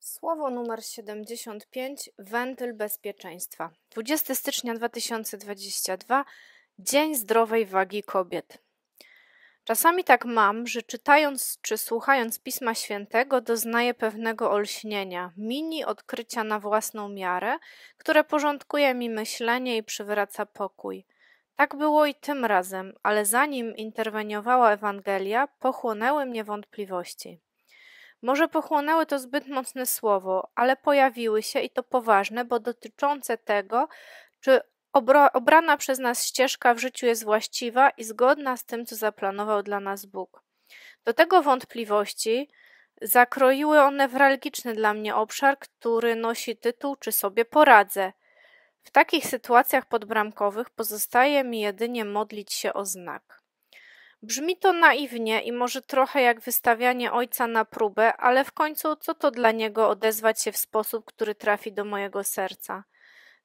Słowo numer 75 wentyl bezpieczeństwa. 20 stycznia 2022 Dzień zdrowej wagi kobiet. Czasami tak mam, że czytając czy słuchając Pisma Świętego doznaję pewnego olśnienia, mini odkrycia na własną miarę, które porządkuje mi myślenie i przywraca pokój. Tak było i tym razem, ale zanim interweniowała Ewangelia, pochłonęły mnie wątpliwości. Może pochłonęły to zbyt mocne słowo, ale pojawiły się i to poważne, bo dotyczące tego, czy obrana przez nas ścieżka w życiu jest właściwa i zgodna z tym, co zaplanował dla nas Bóg. Do tego wątpliwości zakroiły one newralgiczny dla mnie obszar, który nosi tytuł Czy sobie poradzę? W takich sytuacjach podbramkowych pozostaje mi jedynie modlić się o znak. Brzmi to naiwnie i może trochę jak wystawianie ojca na próbę, ale w końcu co to dla niego odezwać się w sposób, który trafi do mojego serca?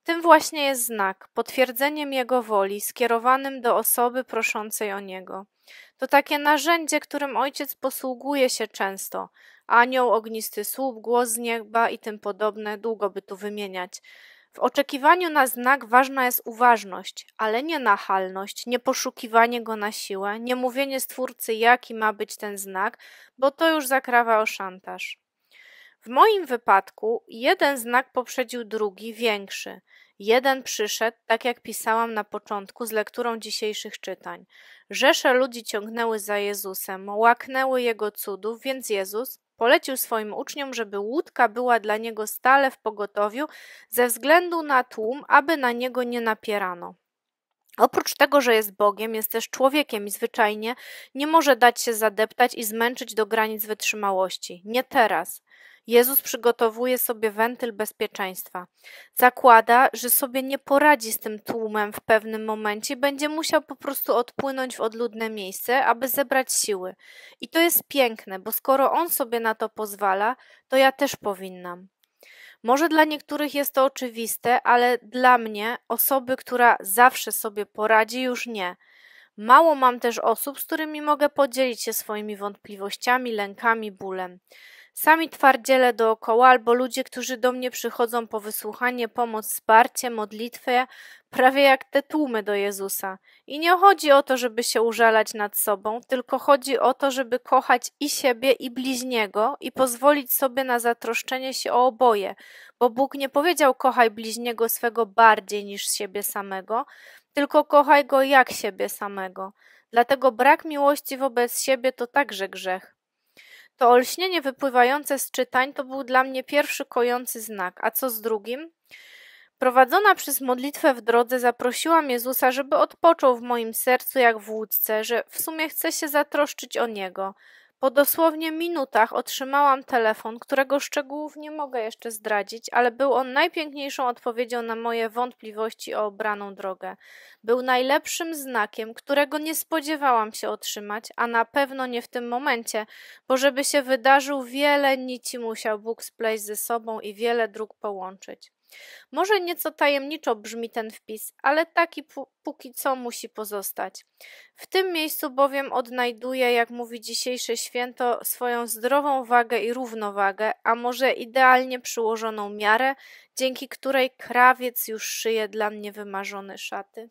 Tym właśnie jest znak, potwierdzeniem jego woli, skierowanym do osoby proszącej o niego. To takie narzędzie, którym ojciec posługuje się często. Anioł, ognisty słup, głos z nieba i tym podobne, długo by tu wymieniać. W oczekiwaniu na znak ważna jest uważność, ale nie nachalność, nie poszukiwanie go na siłę, nie mówienie stwórcy, jaki ma być ten znak, bo to już zakrawa o szantaż. W moim wypadku jeden znak poprzedził drugi, większy. Jeden przyszedł, tak jak pisałam na początku z lekturą dzisiejszych czytań. Rzesze ludzi ciągnęły za Jezusem, łaknęły jego cudów, więc Jezus, Polecił swoim uczniom, żeby łódka była dla niego stale w pogotowiu ze względu na tłum, aby na niego nie napierano. Oprócz tego, że jest Bogiem, jest też człowiekiem i zwyczajnie nie może dać się zadeptać i zmęczyć do granic wytrzymałości. Nie teraz. Jezus przygotowuje sobie wentyl bezpieczeństwa. Zakłada, że sobie nie poradzi z tym tłumem w pewnym momencie, będzie musiał po prostu odpłynąć w odludne miejsce, aby zebrać siły. I to jest piękne, bo skoro on sobie na to pozwala, to ja też powinnam. Może dla niektórych jest to oczywiste, ale dla mnie, osoby, która zawsze sobie poradzi, już nie. Mało mam też osób, z którymi mogę podzielić się swoimi wątpliwościami, lękami, bólem. Sami twardziele dookoła albo ludzie, którzy do mnie przychodzą po wysłuchanie, pomoc, wsparcie, modlitwę, prawie jak te tłumy do Jezusa. I nie chodzi o to, żeby się użalać nad sobą, tylko chodzi o to, żeby kochać i siebie, i bliźniego i pozwolić sobie na zatroszczenie się o oboje, bo Bóg nie powiedział kochaj bliźniego swego bardziej niż siebie samego, tylko kochaj go jak siebie samego. Dlatego brak miłości wobec siebie to także grzech. To olśnienie wypływające z czytań to był dla mnie pierwszy kojący znak, a co z drugim? Prowadzona przez modlitwę w drodze zaprosiłam Jezusa, żeby odpoczął w moim sercu jak w łódce, że w sumie chcę się zatroszczyć o Niego, po dosłownie minutach otrzymałam telefon, którego szczegółów nie mogę jeszcze zdradzić, ale był on najpiękniejszą odpowiedzią na moje wątpliwości o obraną drogę. Był najlepszym znakiem, którego nie spodziewałam się otrzymać, a na pewno nie w tym momencie, bo żeby się wydarzył, wiele nici musiał Bóg spleść ze sobą i wiele dróg połączyć. Może nieco tajemniczo brzmi ten wpis, ale taki póki co musi pozostać. W tym miejscu bowiem odnajduje, jak mówi dzisiejsze święto, swoją zdrową wagę i równowagę, a może idealnie przyłożoną miarę, dzięki której krawiec już szyje dla mnie wymarzone szaty.